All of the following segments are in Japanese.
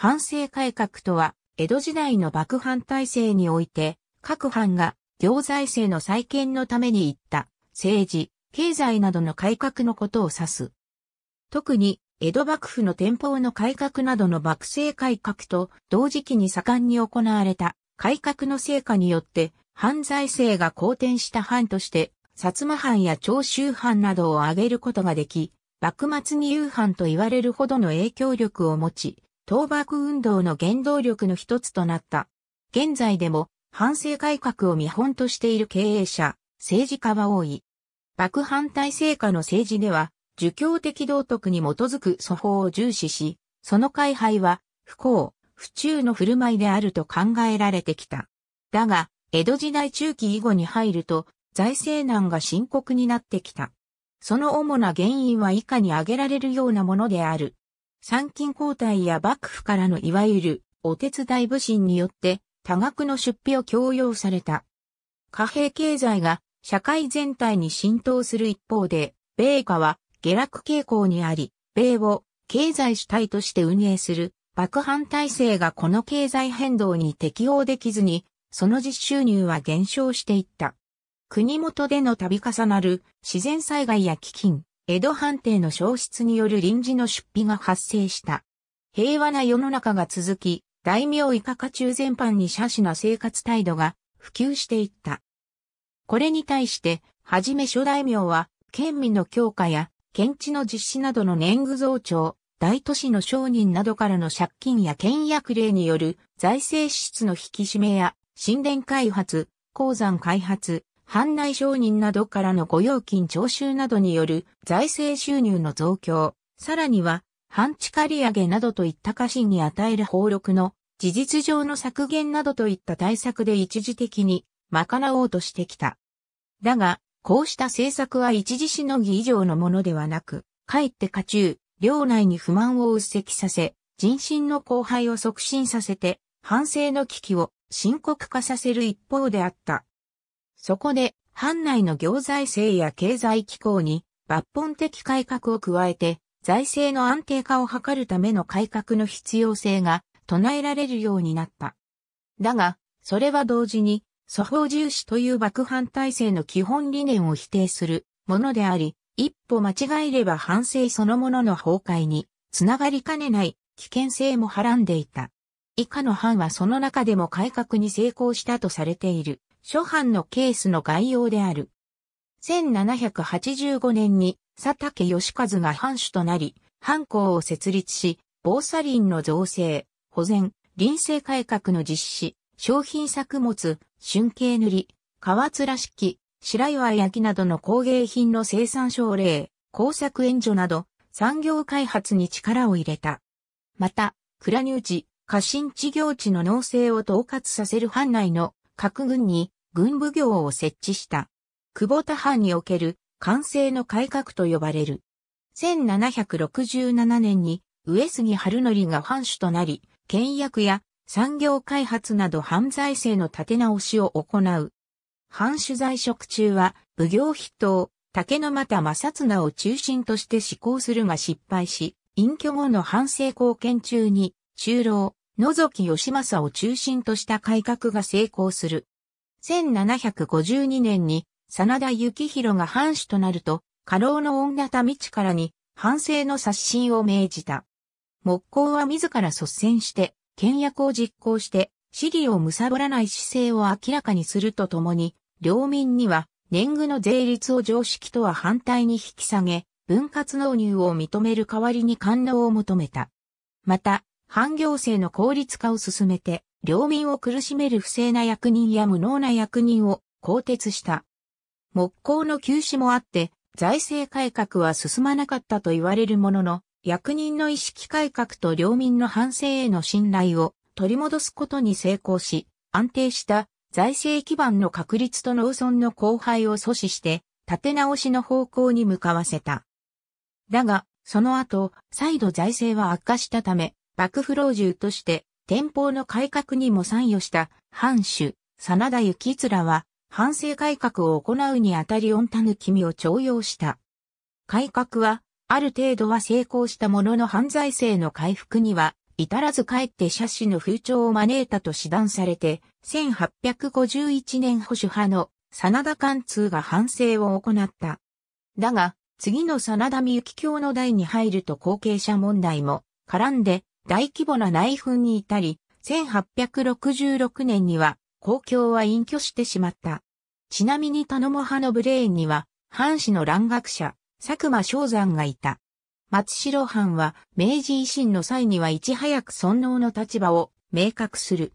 藩政改革とは、江戸時代の幕藩体制において、各藩が行財政の再建のために行った政治、経済などの改革のことを指す。特に、江戸幕府の天保の改革などの幕政改革と同時期に盛んに行われた改革の成果によって、藩財政が好転した藩として、薩摩藩や長州藩などを挙げることができ、幕末に有藩と言われるほどの影響力を持ち、倒幕運動の原動力の一つとなった。現在でも、反省改革を見本としている経営者、政治家は多い。幕反対成果の政治では、儒教的道徳に基づく素法を重視し、その改廃は、不幸、不中の振る舞いであると考えられてきた。だが、江戸時代中期以後に入ると、財政難が深刻になってきた。その主な原因は以下に挙げられるようなものである。参勤交代や幕府からのいわゆるお手伝い部臣によって多額の出費を強要された。貨幣経済が社会全体に浸透する一方で、米価は下落傾向にあり、米を経済主体として運営する爆反体制がこの経済変動に適応できずに、その実収入は減少していった。国元での度重なる自然災害や飢饉、江戸判定の消失による臨時の出費が発生した。平和な世の中が続き、大名以下下中全般に斜視な生活態度が普及していった。これに対して、はじめ諸大名は、県民の強化や、県地の実施などの年貢増長、大都市の商人などからの借金や倹約令による財政支出の引き締めや、神殿開発、鉱山開発、藩内商人などからの御用金徴収などによる財政収入の増強、さらには、半地借上げなどといった家臣に与える俸禄の事実上の削減などといった対策で一時的に賄おうとしてきた。だが、こうした政策は一時しのぎ以上のものではなく、かえって家中、領内に不満を鬱積させ、人心の荒廃を促進させて、反省の危機を深刻化させる一方であった。そこで、藩内の行財政や経済機構に抜本的改革を加えて、財政の安定化を図るための改革の必要性が唱えられるようになった。だが、それは同時に、祖法重視という幕藩体制の基本理念を否定するものであり、一歩間違えれば反省そのものの崩壊につながりかねない危険性もはらんでいた。以下の藩はその中でも改革に成功したとされている。諸藩のケースの概要である。1785年に佐竹義和が藩主となり、藩校を設立し、防砂林の造成、保全、林政改革の実施、商品作物、春景塗り、河津らしき、白岩焼などの工芸品の生産奨励、工作援助など、産業開発に力を入れた。また、倉入地、家臣地業地の農政を統括させる藩内の各軍に軍部業を設置した。久保田藩における完成の改革と呼ばれる。1767年に上杉春則が藩主となり、倹約や産業開発など犯罪性の立て直しを行う。藩主在職中は、奉行筆頭、竹の又正綱を中心として施行するが失敗し、隠居後の反省貢献中に、中老、野崎義政を中心とした改革が成功する。1752年に、真田幸宏が藩主となると、家老の女田道からに、反政の刷新を命じた。木工は自ら率先して、倹約を実行して、市議を貪らない姿勢を明らかにするとともに、領民には、年貢の税率を常識とは反対に引き下げ、分割納入を認める代わりに官能を求めた。また、藩行政の効率化を進めて、領民を苦しめる不正な役人や無能な役人を更迭した。木工の休止もあって、財政改革は進まなかったと言われるものの、役人の意識改革と領民の反省への信頼を取り戻すことに成功し、安定した財政基盤の確立と農村の荒廃を阻止して、立て直しの方向に向かわせた。だが、その後、再度財政は悪化したため、幕府老中として天保の改革にも参与した藩主、真田幸らは、反省改革を行うにあたり御田ぬ君を徴用した。改革は、ある程度は成功したものの犯罪性の回復には、至らず帰って写真の風潮を招いたと指断されて、1851年保守派の真田貫通が反省を行った。だが、次の真田美幸教の代に入ると後継者問題も絡んで大規模な内紛に至り、1866年には公共は隠居してしまった。ちなみに田野派のブレーンには、藩士の蘭学者、佐久間昭山がいた。松代藩は明治維新の際にはいち早く尊王の立場を明確する。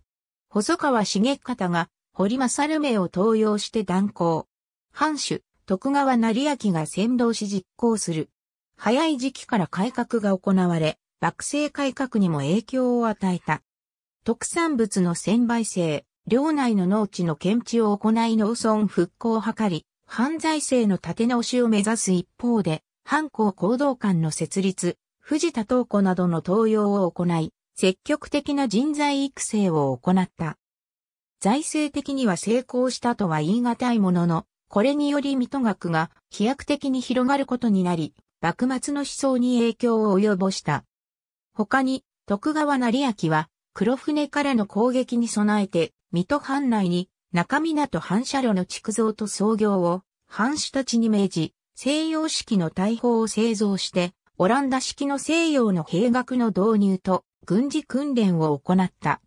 細川茂方が堀正る名を登用して断行。藩主、徳川成明が先導し実行する。早い時期から改革が行われ、学生改革にも影響を与えた。特産物の専売制、領内の農地の検知を行い農村復興を図り、犯罪性の立て直しを目指す一方で、犯行行動官の設立、藤田東子などの登用を行い、積極的な人材育成を行った。財政的には成功したとは言い難いものの、これにより水戸学が飛躍的に広がることになり、幕末の思想に影響を及ぼした。他に、徳川成明は、黒船からの攻撃に備えて、水戸藩内に中港反射炉の築造と創業を藩主たちに命じ、西洋式の大砲を製造して、オランダ式の西洋の兵学の導入と軍事訓練を行った。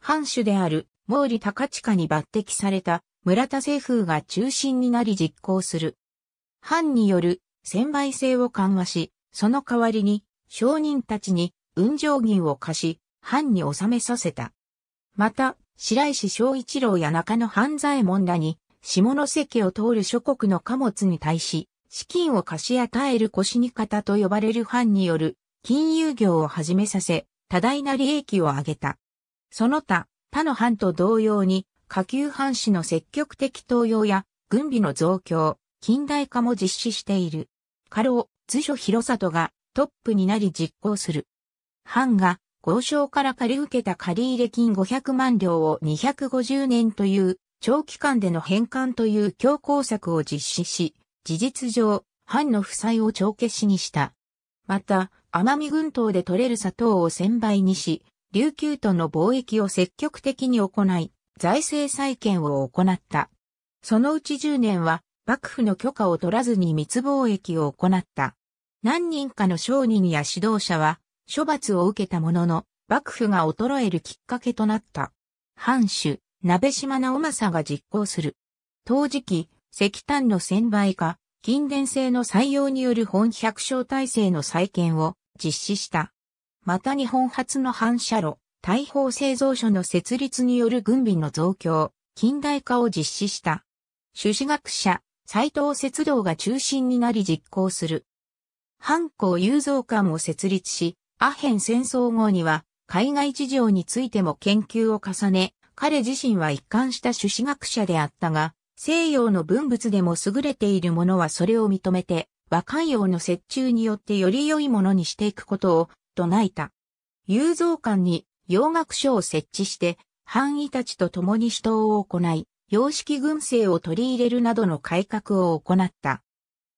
藩主である毛利高近に抜擢された村田政風が中心になり実行する。藩による専売制を緩和し、その代わりに商人たちに運上銀を貸し、藩に収めさせた。また、白石昭一郎や中野半左衛門らに、下関を通る諸国の貨物に対し、資金を貸し与える腰に方と呼ばれる藩による金融業を始めさせ、多大な利益を上げた。その他、他の藩と同様に、下級藩士の積極的登用や軍備の増強、近代化も実施している。過労、図書広里がトップになり実行する。藩が豪商から借り受けた借入金500万両を250年という長期間での返還という強硬策を実施し、事実上、藩の負債を帳消しにした。また、奄美群島で取れる砂糖を1000倍にし、琉球との貿易を積極的に行い、財政再建を行った。そのうち10年は、幕府の許可を取らずに密貿易を行った。何人かの商人や指導者は、処罰を受けたものの、幕府が衰えるきっかけとなった。藩主、鍋島直政が実行する。当時期、石炭の専売化、近伝性の採用による本百姓体制の再建を実施した。また日本初の反射炉、大砲製造所の設立による軍備の増強、近代化を実施した。朱子学者、斎藤節道が中心になり実行する。藩校有造館を設立し、アヘン戦争後には海外事情についても研究を重ね、彼自身は一貫した朱子学者であったが、西洋の文物でも優れているものはそれを認めて、和漢洋の折衷によってより良いものにしていくことを唱えた。雄造館に洋学書を設置して、範囲たちと共に死闘を行い、洋式軍政を取り入れるなどの改革を行った。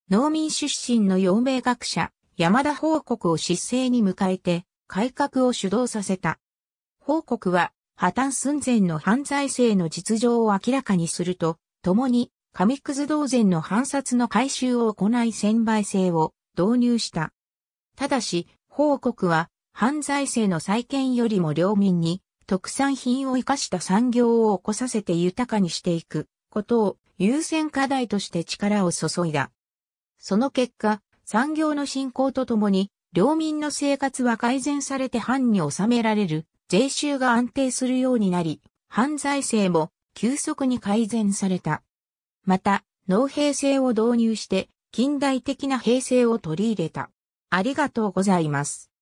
農民出身の陽明学者、山田報告を失勢に迎えて、改革を主導させた。報告は、破綻寸前の犯罪性の実情を明らかにすると、共に、紙くず同然の反殺の回収を行い専売制を導入した。ただし、報告は、犯罪性の再建よりも領民に、特産品を生かした産業を起こさせて豊かにしていくことを優先課題として力を注いだ。その結果、産業の振興とともに、領民の生活は改善されて藩に収められる税収が安定するようになり、犯罪性も急速に改善された。また、農兵制を導入して近代的な平成を取り入れた。ありがとうございます。